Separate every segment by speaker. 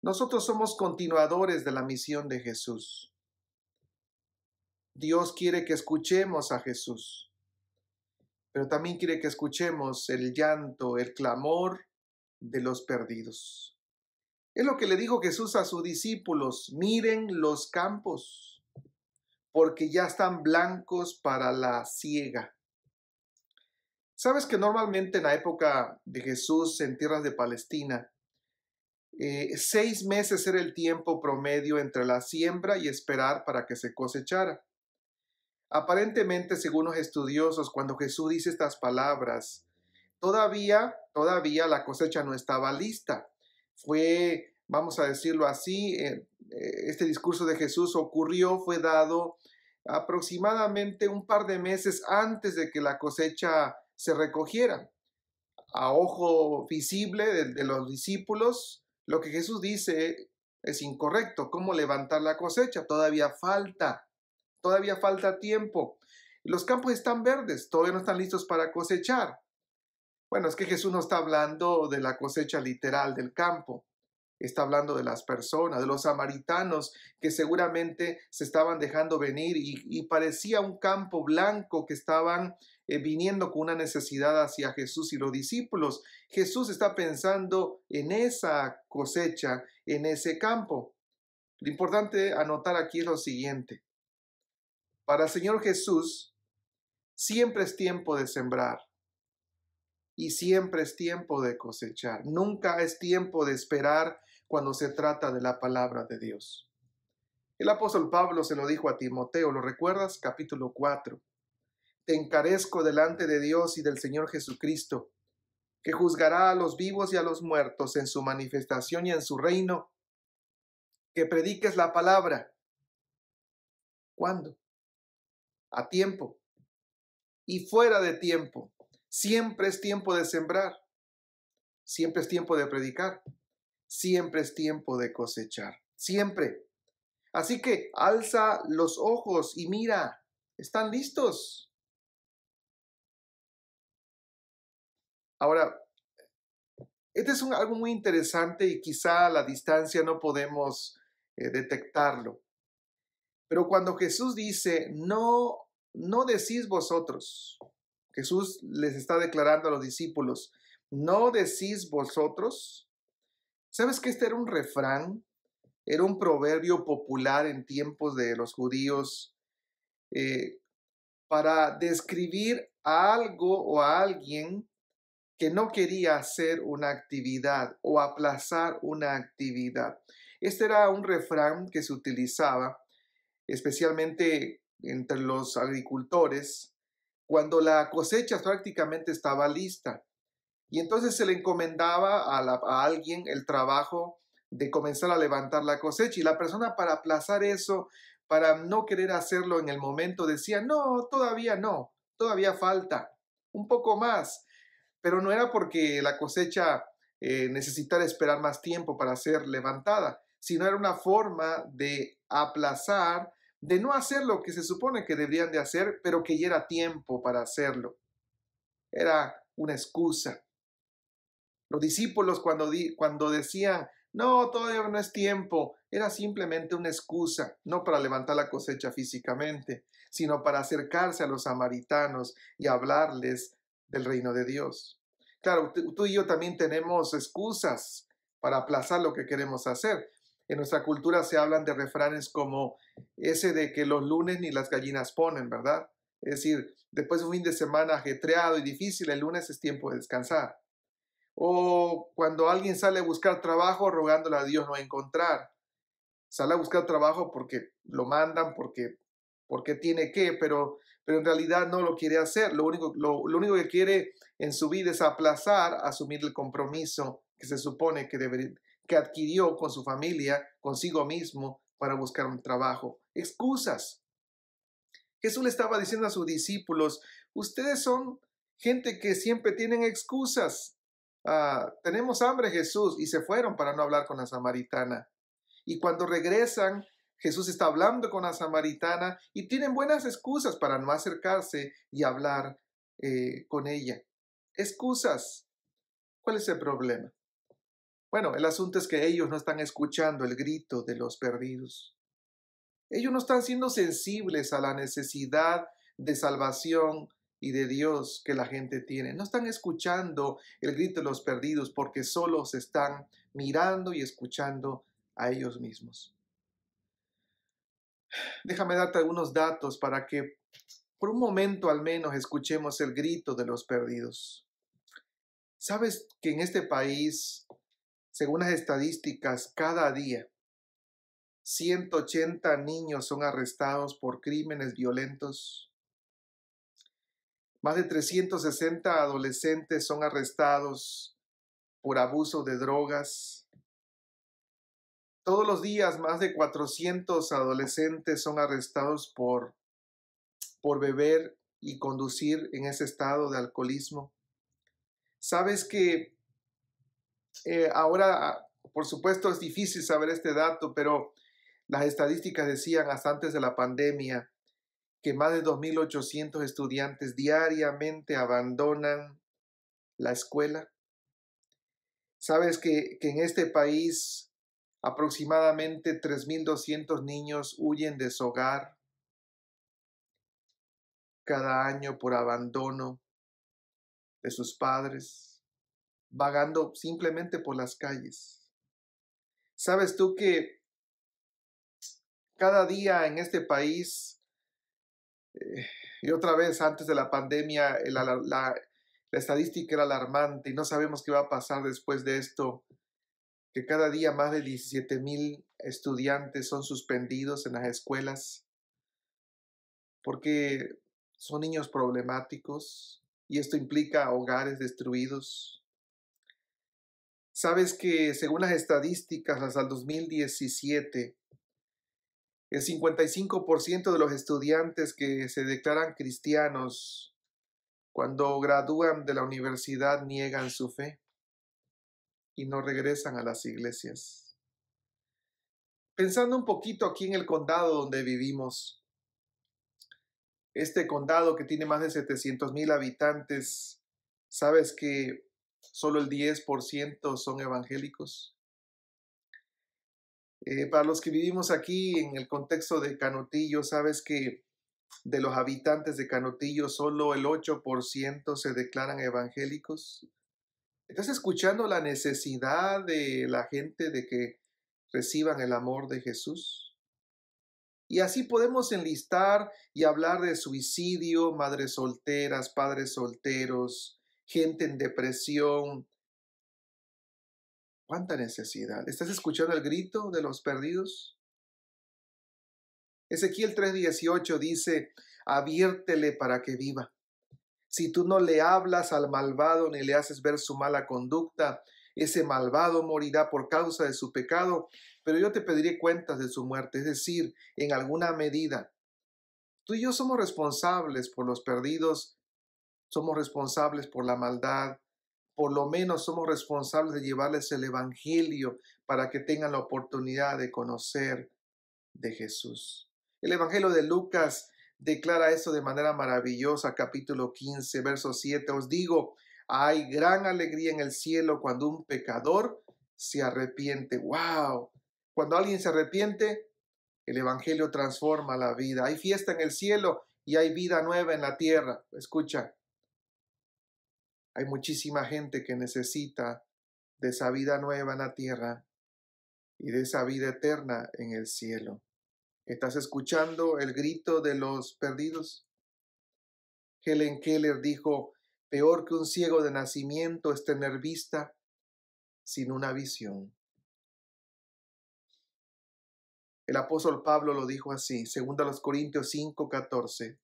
Speaker 1: Nosotros somos continuadores de la misión de Jesús. Dios quiere que escuchemos a Jesús, pero también quiere que escuchemos el llanto, el clamor de los perdidos. Es lo que le dijo Jesús a sus discípulos, miren los campos, porque ya están blancos para la ciega. Sabes que normalmente en la época de Jesús en tierras de Palestina, eh, seis meses era el tiempo promedio entre la siembra y esperar para que se cosechara. Aparentemente, según los estudiosos, cuando Jesús dice estas palabras, todavía, todavía la cosecha no estaba lista. Fue, vamos a decirlo así, eh, eh, este discurso de Jesús ocurrió, fue dado aproximadamente un par de meses antes de que la cosecha se recogiera. A ojo visible de los discípulos, lo que Jesús dice es incorrecto. ¿Cómo levantar la cosecha? Todavía falta, todavía falta tiempo. Los campos están verdes, todavía no están listos para cosechar. Bueno, es que Jesús no está hablando de la cosecha literal del campo, está hablando de las personas, de los samaritanos que seguramente se estaban dejando venir y, y parecía un campo blanco que estaban eh, viniendo con una necesidad hacia Jesús y los discípulos. Jesús está pensando en esa cosecha, en ese campo. Lo importante anotar aquí es lo siguiente. Para el Señor Jesús, siempre es tiempo de sembrar y siempre es tiempo de cosechar. Nunca es tiempo de esperar cuando se trata de la palabra de Dios. El apóstol Pablo se lo dijo a Timoteo, ¿lo recuerdas? Capítulo 4 te encarezco delante de Dios y del Señor Jesucristo, que juzgará a los vivos y a los muertos en su manifestación y en su reino, que prediques la palabra. ¿Cuándo? A tiempo y fuera de tiempo. Siempre es tiempo de sembrar, siempre es tiempo de predicar, siempre es tiempo de cosechar, siempre. Así que alza los ojos y mira, están listos. Ahora, este es algo muy interesante y quizá a la distancia no podemos eh, detectarlo. Pero cuando Jesús dice, no, no decís vosotros, Jesús les está declarando a los discípulos, no decís vosotros, ¿sabes que este era un refrán? Era un proverbio popular en tiempos de los judíos eh, para describir algo o a alguien que no quería hacer una actividad o aplazar una actividad. Este era un refrán que se utilizaba especialmente entre los agricultores cuando la cosecha prácticamente estaba lista. Y entonces se le encomendaba a, alguien el trabajo de comenzar a levantar la cosecha y la persona para aplazar eso, para no querer hacerlo en el momento, decía, no, todavía no, todavía falta, un poco más pero no era porque la cosecha eh, necesitara esperar más tiempo para ser levantada, sino era una forma de aplazar, de no hacer lo que se supone que deberían de hacer, pero que ya era tiempo para hacerlo. Era una excusa. Los discípulos cuando, cuando decían, no, todavía no es tiempo, era simplemente una excusa, no para levantar la cosecha físicamente, sino para acercarse a los samaritanos y hablarles del reino de Dios. Claro, tú y yo también tenemos excusas para aplazar lo que queremos hacer. En nuestra cultura se hablan de refranes como ese de que los lunes ni las gallinas ponen, ¿verdad? Es decir, después de un fin de semana ajetreado y difícil, el lunes es tiempo de descansar. O cuando alguien sale a buscar trabajo rogándole a Dios no encontrar. Sale a buscar trabajo porque lo mandan, porque, porque tiene que, pero pero en realidad no lo quiere hacer. Lo único, que quiere en su vida es aplazar, asumir el compromiso que se supone que, que adquirió con su familia, consigo mismo, para buscar un trabajo. Excusas. Jesús le estaba diciendo a sus discípulos, ustedes son gente que siempre tienen excusas. Ah, tenemos hambre, Jesús, y se fueron para no hablar con la samaritana. Y cuando regresan, Jesús está hablando con la samaritana y tienen buenas excusas para no acercarse y hablar eh, con ella. Excusas. ¿Cuál es el problema? Bueno, el asunto es que ellos no están escuchando el grito de los perdidos. Ellos no están siendo sensibles a la necesidad de salvación y de Dios que la gente tiene. No están escuchando el grito de los perdidos porque solo se están mirando y escuchando a ellos mismos. Déjame darte algunos datos para que por un momento al menos escuchemos el grito de los perdidos. ¿Sabes que en este país, según las estadísticas, cada día 180 niños son arrestados por crímenes violentos? Más de 360 adolescentes son arrestados por abuso de drogas, todos los días más de 400 adolescentes son arrestados por, por beber y conducir en ese estado de alcoholismo. Sabes que eh, ahora, ah, por supuesto, es difícil saber este dato, pero las estadísticas decían hasta antes de la pandemia que más de 2.800 estudiantes diariamente abandonan la escuela. Sabes que en este país Aproximadamente 3.200 niños huyen de su hogar cada año por abandono de sus padres, vagando simplemente por las calles. ¿Sabes tú que cada día en este país, eh, y otra vez antes de la pandemia, la estadística era alarmante y no sabemos qué va a pasar después de esto, que cada día más de 17 mil estudiantes son suspendidos en las escuelas porque son niños problemáticos y esto implica hogares destruidos. Sabes que según las estadísticas hasta el 2017, el 55% de los estudiantes que se declaran cristianos cuando gradúan de la universidad niegan su fe y no regresan a las iglesias. Pensando un poquito aquí en el condado donde vivimos, este condado que tiene más de 700 mil habitantes, ¿sabes que solo el 10% son evangélicos? Eh, para los que vivimos aquí en el contexto de Canotillo, sabes que de los habitantes de Canotillo solo el 8% se declaran evangélicos. Estás escuchando la necesidad de la gente de que reciban el amor de Jesús. Y así podemos enlistar y hablar de suicidio, madres solteras, padres solteros, gente en depresión. ¿Cuánta necesidad? ¿Estás escuchando el grito de los perdidos? Ezequiel 3:18 dice, abiértele para que viva. Si tú no le hablas al malvado ni le haces ver su mala conducta, ese malvado morirá por causa de su pecado, pero yo te pediré cuentas de su muerte, es decir, en alguna medida. Tú y yo somos responsables por los perdidos, somos responsables por la maldad, por lo menos somos responsables de llevarles el Evangelio para que tengan la oportunidad de conocer de Jesús. El Evangelio de Lucas declara eso de manera maravillosa, capítulo 15, verso 7. Os digo, hay gran alegría en el cielo cuando un pecador se arrepiente. ¡Wow! Cuando alguien se arrepiente, el Evangelio transforma la vida. Hay fiesta en el cielo y hay vida nueva en la tierra. Escucha, hay muchísima gente que necesita de esa vida nueva en la tierra y de esa vida eterna en el cielo. ¿Estás escuchando el grito de los perdidos? Helen Keller dijo, peor que un ciego de nacimiento es tener vista sin una visión. El apóstol Pablo lo dijo así, 2 los Corintios 5, 14,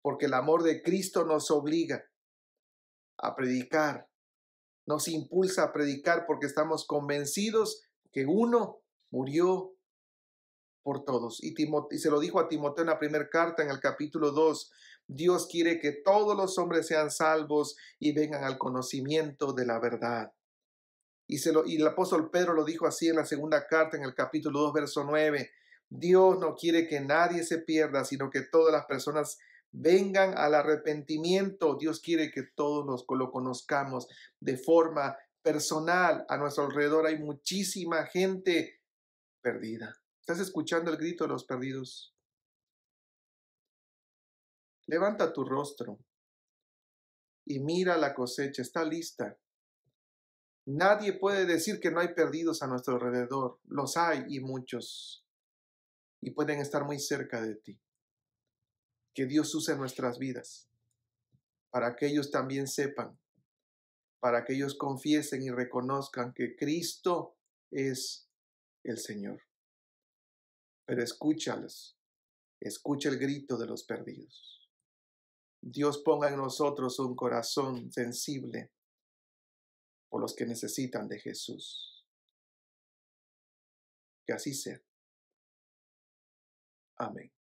Speaker 1: porque el amor de Cristo nos obliga a predicar, nos impulsa a predicar porque estamos convencidos que uno murió por todos. Y, se lo dijo a Timoteo en la primera carta, en el capítulo 2. Dios quiere que todos los hombres sean salvos y vengan al conocimiento de la verdad. Y, y el apóstol Pedro lo dijo así en la segunda carta, en el capítulo 2, verso 9. Dios no quiere que nadie se pierda, sino que todas las personas vengan al arrepentimiento. Dios quiere que todos nos lo conozcamos de forma personal. A nuestro alrededor hay muchísima gente perdida. Estás escuchando el grito de los perdidos. Levanta tu rostro y mira la cosecha, está lista. Nadie puede decir que no hay perdidos a nuestro alrededor, los hay y muchos, y pueden estar muy cerca de ti. Que Dios use nuestras vidas, para que ellos también sepan, para que ellos confiesen y reconozcan que Cristo es el Señor pero escúchalos, escucha el grito de los perdidos. Dios ponga en nosotros un corazón sensible por los que necesitan de Jesús. Que así sea. Amén.